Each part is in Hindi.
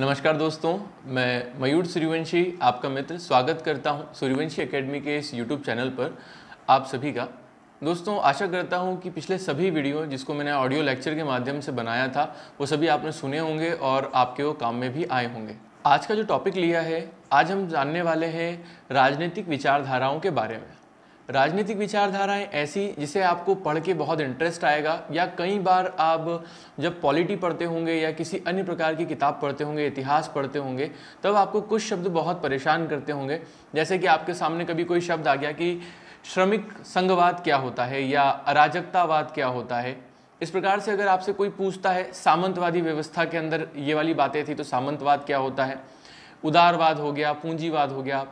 नमस्कार दोस्तों मैं मयूर सूर्यवंशी आपका मित्र स्वागत करता हूं सूर्यवंशी एकेडमी के इस यूट्यूब चैनल पर आप सभी का दोस्तों आशा करता हूं कि पिछले सभी वीडियो जिसको मैंने ऑडियो लेक्चर के माध्यम से बनाया था वो सभी आपने सुने होंगे और आपके वो काम में भी आए होंगे आज का जो टॉपिक लिया है आज हम जानने वाले हैं राजनीतिक विचारधाराओं के बारे में राजनीतिक विचारधाराएं ऐसी जिसे आपको पढ़ के बहुत इंटरेस्ट आएगा या कई बार आप जब पॉलिटी पढ़ते होंगे या किसी अन्य प्रकार की किताब पढ़ते होंगे इतिहास पढ़ते होंगे तब आपको कुछ शब्द बहुत परेशान करते होंगे जैसे कि आपके सामने कभी कोई शब्द आ गया कि श्रमिक संघवाद क्या होता है या अराजकतावाद क्या होता है इस प्रकार से अगर आपसे कोई पूछता है सामंतवादी व्यवस्था के अंदर ये वाली बातें थी तो सामंतवाद क्या होता है उदारवाद हो गया पूंजीवाद हो गया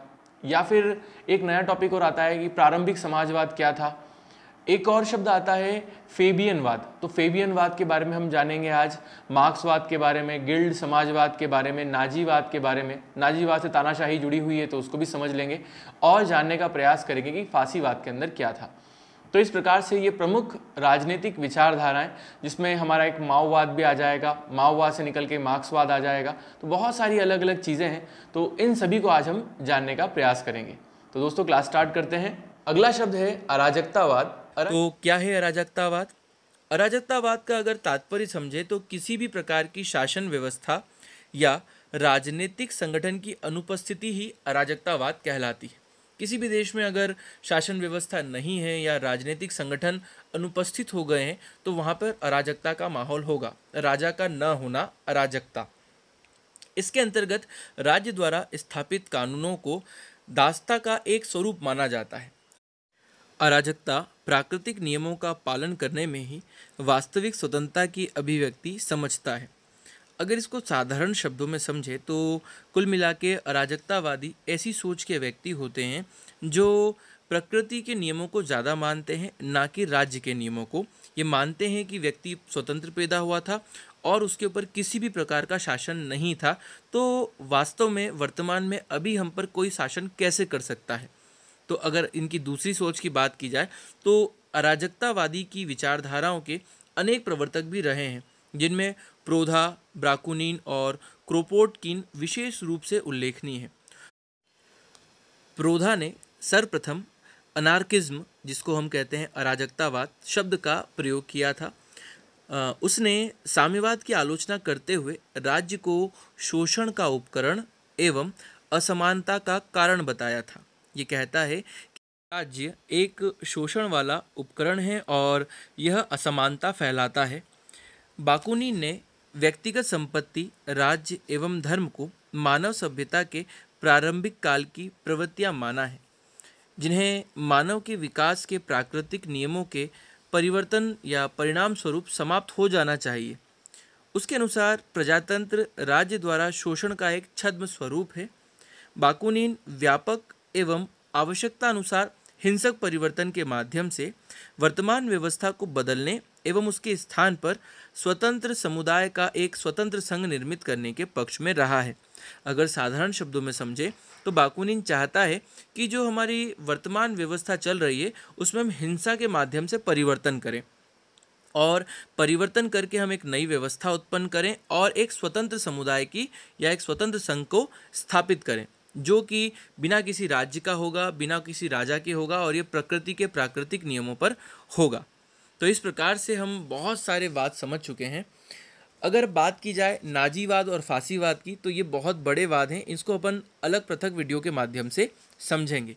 या फिर एक नया टॉपिक और आता है कि प्रारंभिक समाजवाद क्या था एक और शब्द आता है फेबियनवाद तो फेबियनवाद के बारे में हम जानेंगे आज मार्क्सवाद के बारे में गिल्ड समाजवाद के बारे में नाजीवाद के बारे में नाजीवाद से तानाशाही जुड़ी हुई है तो उसको भी समझ लेंगे और जानने का प्रयास करेंगे कि फांसीवाद के अंदर क्या था तो इस प्रकार से ये प्रमुख राजनीतिक विचारधाराएं जिसमें हमारा एक माओवाद भी आ जाएगा माओवाद से निकल के मार्क्सवाद आ जाएगा तो बहुत सारी अलग अलग चीज़ें हैं तो इन सभी को आज हम जानने का प्रयास करेंगे तो दोस्तों क्लास स्टार्ट करते हैं अगला शब्द है अराजकतावाद अरा... तो क्या है अराजकतावाद अराजकतावाद का अगर तात्पर्य समझे तो किसी भी प्रकार की शासन व्यवस्था या राजनीतिक संगठन की अनुपस्थिति ही अराजकतावाद कहलाती है किसी भी देश में अगर शासन व्यवस्था नहीं है या राजनीतिक संगठन अनुपस्थित हो गए हैं तो वहाँ पर अराजकता का माहौल होगा राजा का न होना अराजकता इसके अंतर्गत राज्य द्वारा स्थापित कानूनों को दास्ता का एक स्वरूप माना जाता है अराजकता प्राकृतिक नियमों का पालन करने में ही वास्तविक स्वतंत्रता की अभिव्यक्ति समझता है अगर इसको साधारण शब्दों में समझे तो कुल मिला के अराजकतावादी ऐसी सोच के व्यक्ति होते हैं जो प्रकृति के नियमों को ज़्यादा मानते हैं ना कि राज्य के नियमों को ये मानते हैं कि व्यक्ति स्वतंत्र पैदा हुआ था और उसके ऊपर किसी भी प्रकार का शासन नहीं था तो वास्तव में वर्तमान में अभी हम पर कोई शासन कैसे कर सकता है तो अगर इनकी दूसरी सोच की बात की जाए तो अराजकतावादी की विचारधाराओं के अनेक प्रवर्तक भी रहे हैं जिनमें प्रोधा ब्राकुनिन और क्रोपोटकिन विशेष रूप से उल्लेखनीय है प्रोधा ने सर्वप्रथम अनार्किज्म जिसको हम कहते हैं अराजकतावाद शब्द का प्रयोग किया था उसने साम्यवाद की आलोचना करते हुए राज्य को शोषण का उपकरण एवं असमानता का कारण बताया था ये कहता है कि राज्य एक शोषण वाला उपकरण है और यह असमानता फैलाता है बाकुनिन ने व्यक्तिगत संपत्ति राज्य एवं धर्म को मानव सभ्यता के प्रारंभिक काल की प्रवृत्तियाँ माना है जिन्हें मानव के विकास के प्राकृतिक नियमों के परिवर्तन या परिणाम स्वरूप समाप्त हो जाना चाहिए उसके अनुसार प्रजातंत्र राज्य द्वारा शोषण का एक छद्म स्वरूप है बाकुनिन व्यापक एवं आवश्यकता अनुसार हिंसक परिवर्तन के माध्यम से वर्तमान व्यवस्था को बदलने एवं उसके स्थान पर स्वतंत्र समुदाय का एक स्वतंत्र संघ निर्मित करने के पक्ष में रहा है अगर साधारण शब्दों में समझे तो बाकुनिन चाहता है कि जो हमारी वर्तमान व्यवस्था चल रही है उसमें हम हिंसा के माध्यम से परिवर्तन करें और परिवर्तन करके हम एक नई व्यवस्था उत्पन्न करें और एक स्वतंत्र समुदाय की या एक स्वतंत्र संघ को स्थापित करें जो कि बिना किसी राज्य का होगा बिना किसी राजा के होगा और ये प्रकृति के प्राकृतिक नियमों पर होगा तो इस प्रकार से हम बहुत सारे वाद समझ चुके हैं अगर बात की जाए नाजीवाद और फांसीवाद की तो ये बहुत बड़े वाद हैं इसको अपन अलग पृथक वीडियो के माध्यम से समझेंगे